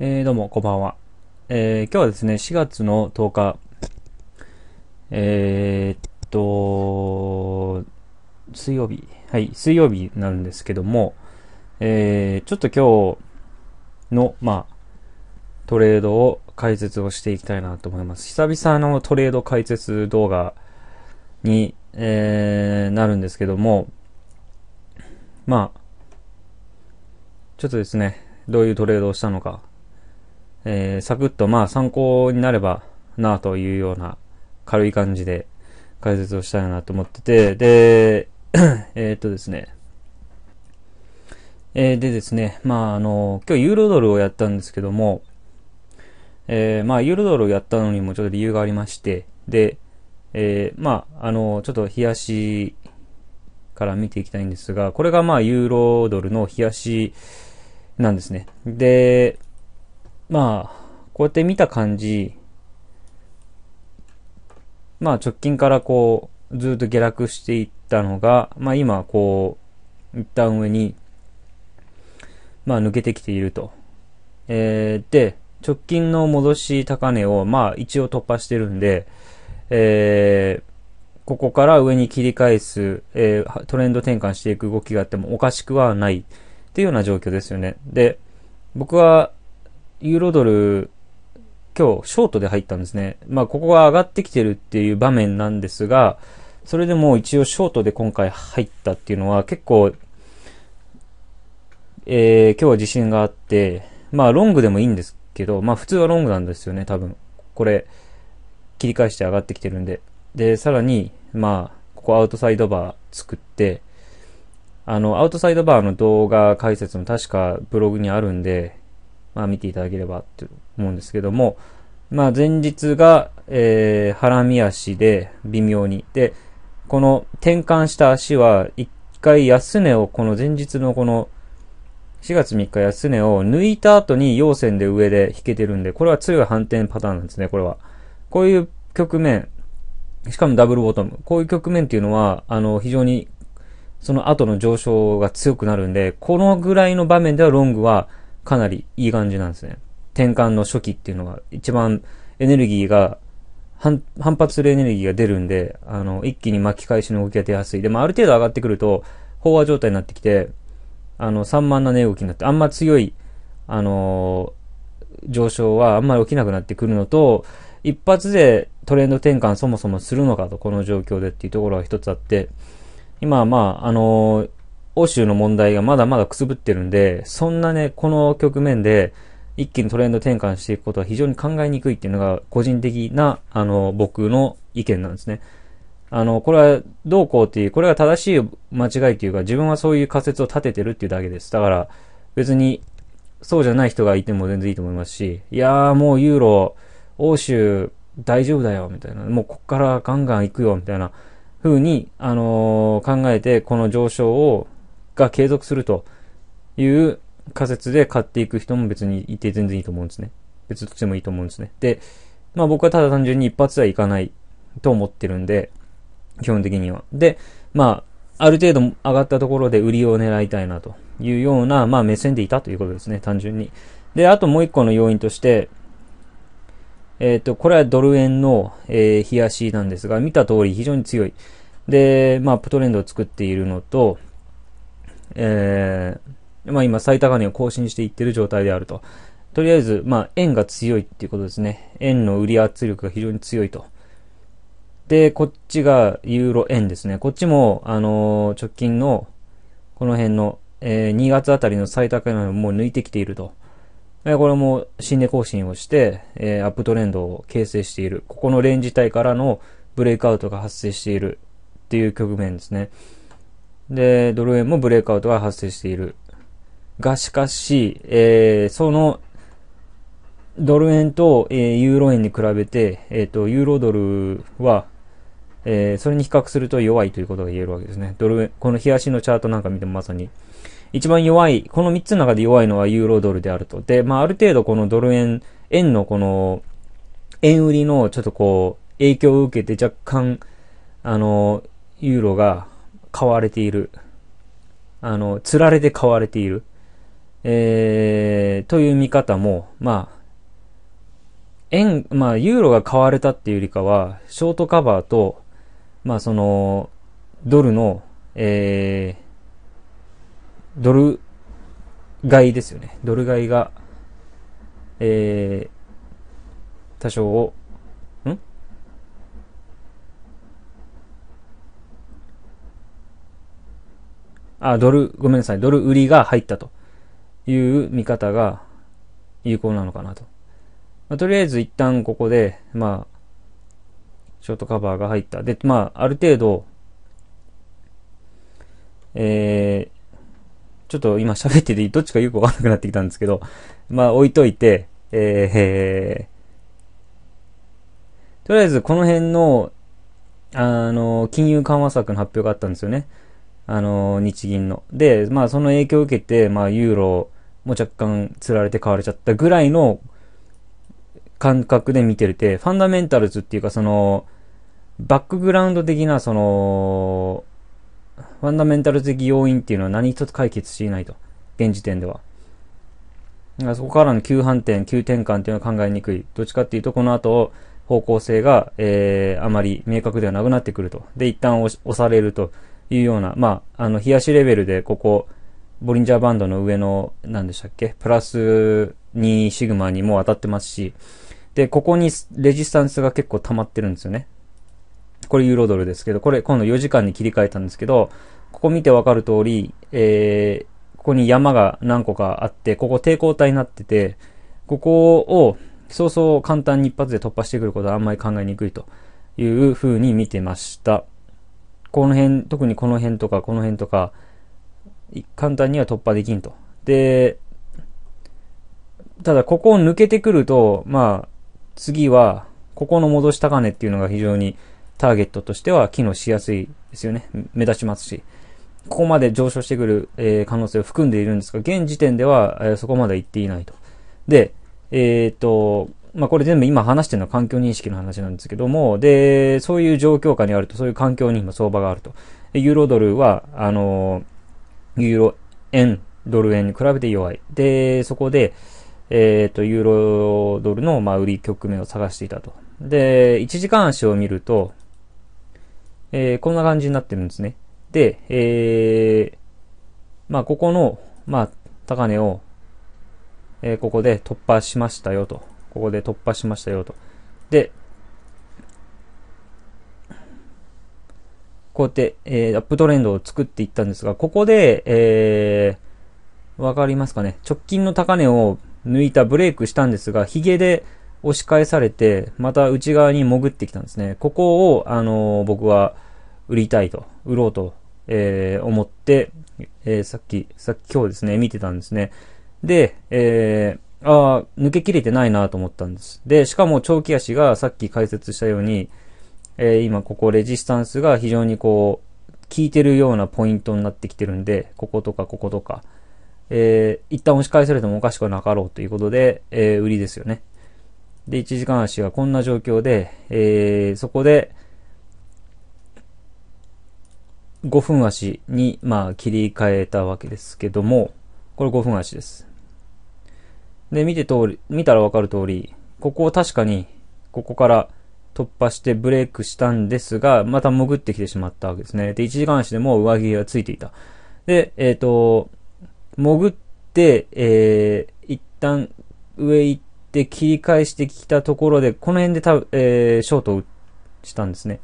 えー、どうも、こんばんは。えー、今日はですね、4月の10日、えー、っと、水曜日、はい、水曜日なんですけども、えー、ちょっと今日の、まあ、トレードを解説をしていきたいなと思います。久々のトレード解説動画に、えー、なるんですけども、まあ、ちょっとですね、どういうトレードをしたのか、えー、サクッとまあ参考になればなというような軽い感じで解説をしたいなと思ってて、で、えっとですね、えー、でですね、まああの、今日ユーロドルをやったんですけども、えー、まあユーロドルをやったのにもちょっと理由がありまして、で、えー、まああの、ちょっと冷やしから見ていきたいんですが、これがまあユーロドルの冷やしなんですね。で、まあ、こうやって見た感じ、まあ直近からこう、ずっと下落していったのが、まあ今こう、一旦上に、まあ抜けてきていると。えー、で、直近の戻し高値を、まあ一応突破してるんで、えー、ここから上に切り返す、えー、トレンド転換していく動きがあってもおかしくはないっていうような状況ですよね。で、僕はユーロドル、今日ショートで入ったんですね。まあ、ここが上がってきてるっていう場面なんですが、それでも一応ショートで今回入ったっていうのは結構、えー、今日は自信があって、まあ、ロングでもいいんですけど、まあ、普通はロングなんですよね、多分。これ、切り返して上がってきてるんで。で、さらに、まあ、ここアウトサイドバー作って、あの、アウトサイドバーの動画解説も確かブログにあるんで、まあ、見ていただければって思うんですけども、まあ、前日が、えー、ラミ足で微妙に。で、この転換した足は、一回安値を、この前日のこの、4月3日安値を抜いた後に陽線で上で引けてるんで、これは強い反転パターンなんですね、これは。こういう局面、しかもダブルボトム。こういう局面っていうのは、あの、非常に、その後の上昇が強くなるんで、このぐらいの場面ではロングは、かなりいい感じなんですね。転換の初期っていうのが一番エネルギーが反発するエネルギーが出るんで、あの、一気に巻き返しの動きが出やすい。で、も、あ、ある程度上がってくると、飽和状態になってきて、あの、散漫な値動きになって、あんま強い、あのー、上昇はあんまり起きなくなってくるのと、一発でトレンド転換そもそもするのかと、この状況でっていうところが一つあって、今はまあ、あのー、欧州の問題がまだまだくすぶってるんで、そんなね、この局面で、一気にトレンド転換していくことは非常に考えにくいっていうのが個人的な、あの、僕の意見なんですね。あの、これはどうこうっていう、これは正しい間違いというか、自分はそういう仮説を立ててるっていうだけです。だから、別に、そうじゃない人がいても全然いいと思いますし、いやーもうユーロ、欧州大丈夫だよ、みたいな。もうこっからガンガン行くよ、みたいな風に、あのー、考えて、この上昇をが継続するという仮説で買っていく人も別にいて全然いいと思うんですね。別としてもいいと思うんですね。で、まあ僕はただ単純に一発はいかないと思ってるんで、基本的には。で、まあ、ある程度上がったところで売りを狙いたいなというような、まあ目線でいたということですね、単純に。で、あともう一個の要因として、えっ、ー、と、これはドル円の、えー、冷やしなんですが、見た通り非常に強い。で、まあ、アップトレンドを作っているのと、えー、まあ今最高値を更新していってる状態であると。とりあえず、まあ円が強いっていうことですね。円の売り圧力が非常に強いと。で、こっちがユーロ円ですね。こっちも、あのー、直近の、この辺の、えー、2月あたりの最高値をもう抜いてきていると。えこれも新値更新をして、えー、アップトレンドを形成している。ここのレンジ帯からのブレイクアウトが発生しているっていう局面ですね。で、ドル円もブレイクアウトが発生している。が、しかし、えー、その、ドル円と、えー、ユーロ円に比べて、えっ、ー、と、ユーロドルは、えー、それに比較すると弱いということが言えるわけですね。ドル円、この冷やしのチャートなんか見てもまさに、一番弱い、この三つの中で弱いのはユーロドルであると。で、まあ、ある程度このドル円、円のこの、円売りのちょっとこう、影響を受けて若干、あの、ユーロが、買われている。あの、釣られて買われている。えー、という見方も、まあ、円、まあ、ユーロが買われたっていうよりかは、ショートカバーと、まあ、その、ドルの、えー、ドル買いですよね。ドル買いが、えー、多少を、あ、ドル、ごめんなさい、ドル売りが入ったという見方が有効なのかなと。まあ、とりあえず一旦ここで、まあ、ショートカバーが入った。で、まあ、ある程度、えー、ちょっと今喋っててどっちかよくわからなくなってきたんですけど、まあ置いといて、えー、とりあえずこの辺の、あの、金融緩和策の発表があったんですよね。あの、日銀の。で、まあその影響を受けて、まあユーロも若干釣られて買われちゃったぐらいの感覚で見てるて、ファンダメンタルズっていうかその、バックグラウンド的なその、ファンダメンタルズ的要因っていうのは何一つ解決していないと。現時点では。そこからの急反転、急転換っていうのは考えにくい。どっちかっていうと、この後、方向性が、えー、あまり明確ではなくなってくると。で、一旦押されると。いうような、まあ、あの、冷やしレベルで、ここ、ボリンジャーバンドの上の、何でしたっけプラス2シグマにも当たってますし、で、ここにレジスタンスが結構溜まってるんですよね。これユーロドルですけど、これ今度4時間に切り替えたんですけど、ここ見てわかる通り、えー、ここに山が何個かあって、ここ抵抗体になってて、ここをそうそう簡単に一発で突破してくることはあんまり考えにくいという風に見てました。この辺、特にこの辺とかこの辺とか、簡単には突破できんと。で、ただここを抜けてくると、まあ、次は、ここの戻し高値っていうのが非常にターゲットとしては機能しやすいですよね。目立ちますし。ここまで上昇してくる、えー、可能性を含んでいるんですが、現時点では、えー、そこまで行っていないと。で、えー、っと、まあこれ全部今話してるのは環境認識の話なんですけども、で、そういう状況下にあると、そういう環境に今相場があると。ユーロドルは、あの、ユーロ円、ドル円に比べて弱い。で、そこで、えっ、ー、と、ユーロドルの、まあ、売り局面を探していたと。で、1時間足を見ると、えー、こんな感じになってるんですね。で、えー、まあ、ここの、まあ、高値を、えー、ここで突破しましたよと。ここで突破しましたよと。で、こうやって、えー、アップトレンドを作っていったんですが、ここで、えー、わかりますかね。直近の高値を抜いたブレイクしたんですが、ヒゲで押し返されて、また内側に潜ってきたんですね。ここを、あのー、僕は売りたいと、売ろうと、えー、思って、えー、さっき、さっき今日ですね、見てたんですね。で、えー、ああ、抜けきれてないなと思ったんです。で、しかも長期足がさっき解説したように、えー、今ここレジスタンスが非常にこう、効いてるようなポイントになってきてるんで、こことかこことか、えー、一旦押し返されてもおかしくはなかろうということで、えー、売りですよね。で、1時間足がこんな状況で、えー、そこで、5分足に、まあ、切り替えたわけですけども、これ5分足です。で、見て通り、見たらわかる通り、ここを確かに、ここから突破してブレイクしたんですが、また潜ってきてしまったわけですね。で、1時間足でも上着がついていた。で、えっ、ー、と、潜って、えー、一旦上行って切り返してきたところで、この辺でた、えー、ショートをしたんですね。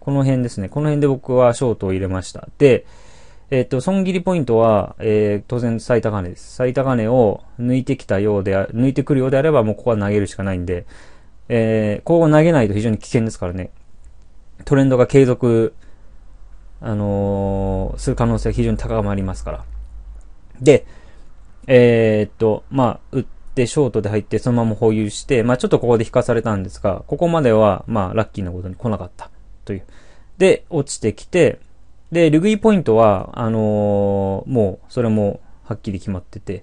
この辺ですね。この辺で僕はショートを入れました。で、えっ、と、損切りポイントは、えー、当然最高値です。最高値を抜いてきたようで、あ、抜いてくるようであれば、もうここは投げるしかないんで、えー、ここ投げないと非常に危険ですからね。トレンドが継続、あのー、する可能性が非常に高まりますから。で、えー、っと、まあ、打ってショートで入って、そのまま保有して、まあ、ちょっとここで引かされたんですが、ここまでは、まあ、ラッキーなことに来なかった。という。で、落ちてきて、で、ルグイポイントは、あのー、もう、それもはっきり決まってて、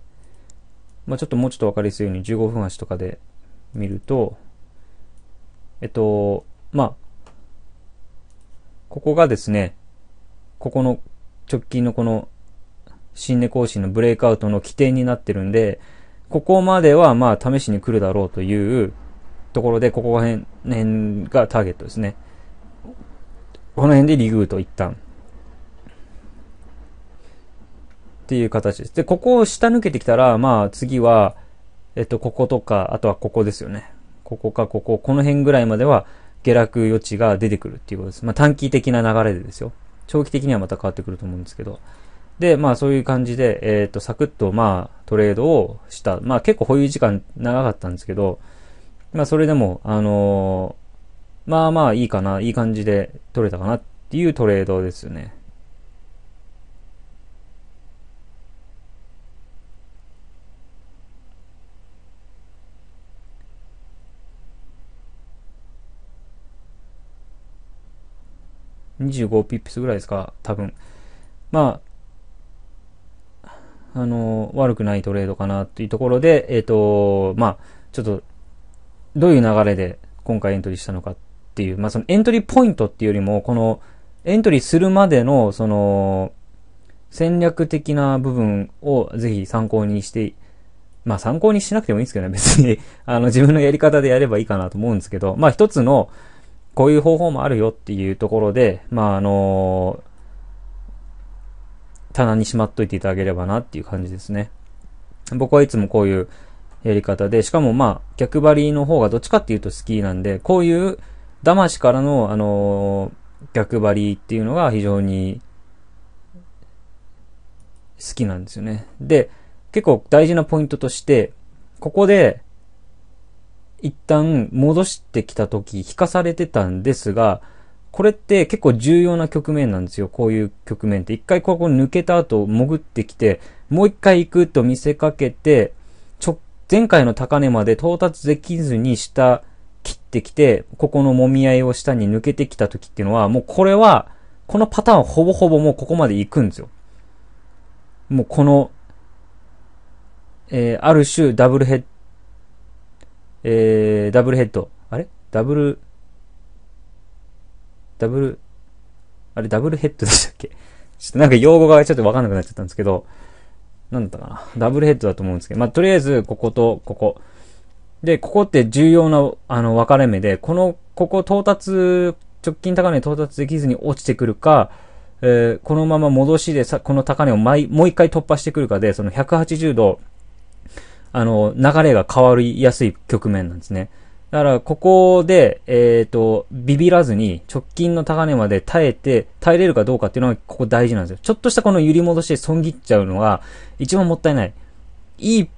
まあ、ちょっともうちょっとわかりやすいように15分足とかで見ると、えっと、まあ、ここがですね、ここの直近のこの新猫更新のブレイクアウトの起点になってるんで、ここまではまあ試しに来るだろうというところで、ここら辺がターゲットですね。この辺でリグーと一旦っていう形です。で、ここを下抜けてきたら、まあ次は、えっと、こことか、あとはここですよね。ここかここ、この辺ぐらいまでは下落余地が出てくるっていうことです。まあ短期的な流れでですよ。長期的にはまた変わってくると思うんですけど。で、まあそういう感じで、えっ、ー、と、サクッとまあトレードをした。まあ結構保有時間長かったんですけど、まあそれでも、あのー、まあまあいいかな、いい感じで取れたかなっていうトレードですよね。25ピップスぐらいですか、多分。まあ、あの悪くないトレードかなというところで、えっ、ー、とまあ、ちょっと、どういう流れで今回エントリーしたのかっていう、まあ、そのエントリーポイントっていうよりも、この、エントリーするまでの、その、戦略的な部分をぜひ参考にして、まあ参考にしなくてもいいんですけどね、別にあの自分のやり方でやればいいかなと思うんですけど、まあ一つの、こういう方法もあるよっていうところで、まあ、あの棚にしまっといていただければなっていう感じですね。僕はいつもこういうやり方で、しかもまあ、逆張りの方がどっちかっていうと好きなんで、こういう騙しからの、あの逆張りっていうのが非常に好きなんですよね。で、結構大事なポイントとして、ここで、一旦戻してきた時、引かされてたんですが、これって結構重要な局面なんですよ。こういう局面って。一回ここ抜けた後潜ってきて、もう一回行くと見せかけて、ちょ、前回の高値まで到達できずに下切ってきて、ここの揉み合いを下に抜けてきた時っていうのは、もうこれは、このパターンほぼほぼもうここまで行くんですよ。もうこの、えー、ある種ダブルヘッえー、ダブルヘッド。あれダブル、ダブル、あれダブルヘッドでしたっけ ちょっとなんか用語がちょっとわかんなくなっちゃったんですけど、なんだったかな。ダブルヘッドだと思うんですけど、まあ、とりあえず、こことここ。で、ここって重要な、あの、分かれ目で、この、ここ到達、直近高値到達できずに落ちてくるか、えー、このまま戻しでさ、この高値を毎、もう一回突破してくるかで、その180度、あの、流れが変わりやすい局面なんですね。だから、ここで、えっ、ー、と、ビビらずに、直近の高値まで耐えて、耐えれるかどうかっていうのが、ここ大事なんですよ。ちょっとしたこの揺り戻しで損切っちゃうのが、一番もったいない。いい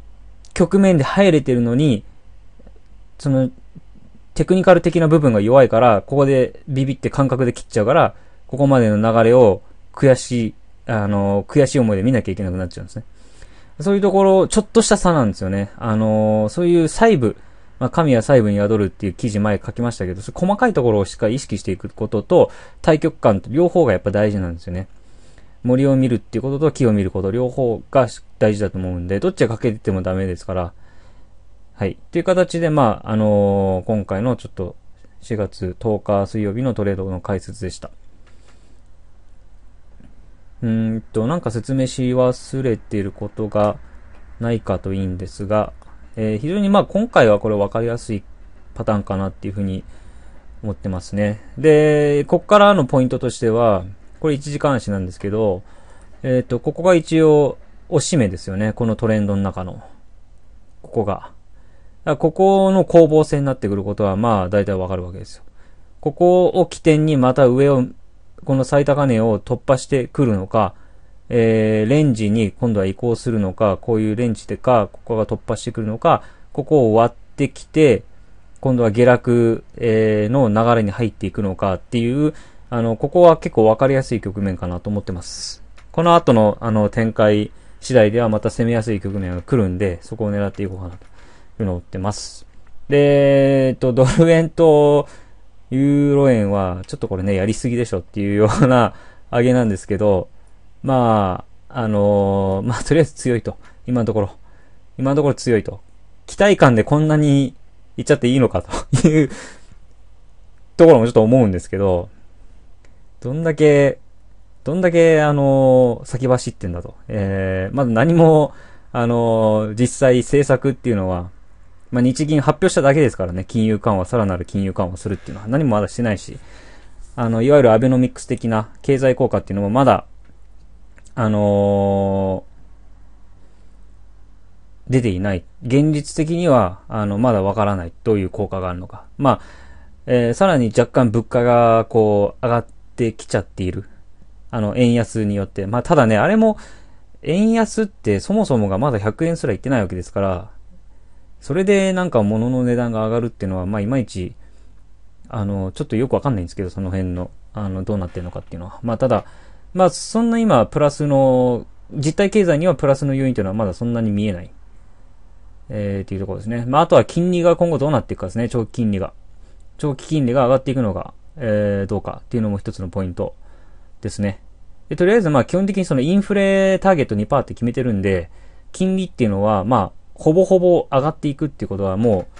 局面で入れてるのに、その、テクニカル的な部分が弱いから、ここでビビって感覚で切っちゃうから、ここまでの流れを、悔しい、あの、悔しい思いで見なきゃいけなくなっちゃうんですね。そういうところ、ちょっとした差なんですよね。あのー、そういう細部、まあ、神は細部に宿るっていう記事前書きましたけど、細かいところをしっかり意識していくことと、対極感と両方がやっぱ大事なんですよね。森を見るっていうことと木を見ること、両方が大事だと思うんで、どっちが欠けててもダメですから、はい。っていう形で、まあ、あのー、今回のちょっと4月10日水曜日のトレードの解説でした。うんと、なんか説明し忘れていることがないかといいんですが、えー、非常にまあ今回はこれ分かりやすいパターンかなっていうふうに思ってますね。で、こっからのポイントとしては、これ1時間足なんですけど、えっ、ー、と、ここが一応、おしめですよね。このトレンドの中の。ここが。ここの攻防戦になってくることは、まあ、大体わかるわけですよ。ここを起点にまた上をこの最高値を突破してくるのか、えー、レンジに今度は移行するのか、こういうレンジでか、ここが突破してくるのか、ここを割ってきて、今度は下落、えー、の流れに入っていくのかっていう、あの、ここは結構わかりやすい局面かなと思ってます。この後の、あの、展開次第ではまた攻めやすい局面が来るんで、そこを狙っていこうかなというのを追ってます。で、えっと、ドル円と、ユーロ円は、ちょっとこれね、やりすぎでしょっていうような上げなんですけど、まあ、あのー、まあ、とりあえず強いと。今のところ。今のところ強いと。期待感でこんなにいっちゃっていいのかと いうところもちょっと思うんですけど、どんだけ、どんだけ、あのー、先走ってんだと。えー、まだ何も、あのー、実際政策っていうのは、まあ、日銀発表しただけですからね、金融緩和、さらなる金融緩和するっていうのは何もまだしてないし、あの、いわゆるアベノミクス的な経済効果っていうのもまだ、あのー、出ていない。現実的には、あの、まだわからない。どういう効果があるのか。まあ、えー、さらに若干物価が、こう、上がってきちゃっている。あの、円安によって。まあ、ただね、あれも、円安ってそもそもがまだ100円すらいってないわけですから、それでなんか物の値段が上がるっていうのは、まあいまいち、あの、ちょっとよくわかんないんですけど、その辺の、あの、どうなってるのかっていうのは。まあただ、まあそんな今、プラスの、実体経済にはプラスの要因というのはまだそんなに見えない。えー、っていうところですね。まああとは金利が今後どうなっていくかですね、長期金利が。長期金利が上がっていくのが、えー、どうかっていうのも一つのポイントですね。で、とりあえずまあ基本的にそのインフレターゲット2%って決めてるんで、金利っていうのはまあほぼほぼ上がっていくっていうことはもう、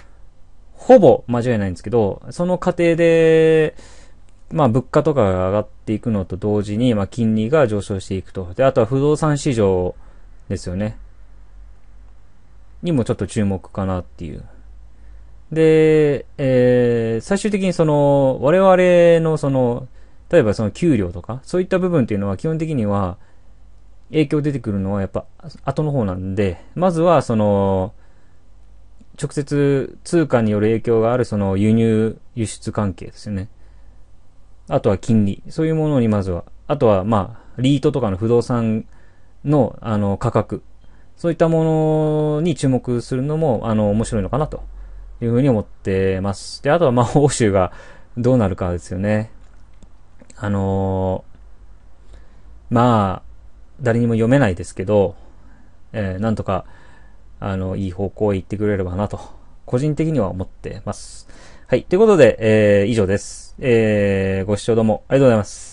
ほぼ間違いないんですけど、その過程で、まあ物価とかが上がっていくのと同時に、まあ金利が上昇していくと。で、あとは不動産市場ですよね。にもちょっと注目かなっていう。で、えー、最終的にその、我々のその、例えばその給料とか、そういった部分っていうのは基本的には、影響出てくるのはやっぱ後の方なんで、まずはその、直接通貨による影響があるその輸入、輸出関係ですよね。あとは金利。そういうものにまずは。あとはまあ、リートとかの不動産のあの価格。そういったものに注目するのも、あの、面白いのかなというふうに思ってます。で、あとはまあ、欧州がどうなるかですよね。あのまあ、誰にも読めないですけど、えー、なんとか、あの、いい方向へ行ってくれればなと、個人的には思ってます。はい。ということで、えー、以上です。えー、ご視聴どうもありがとうございます。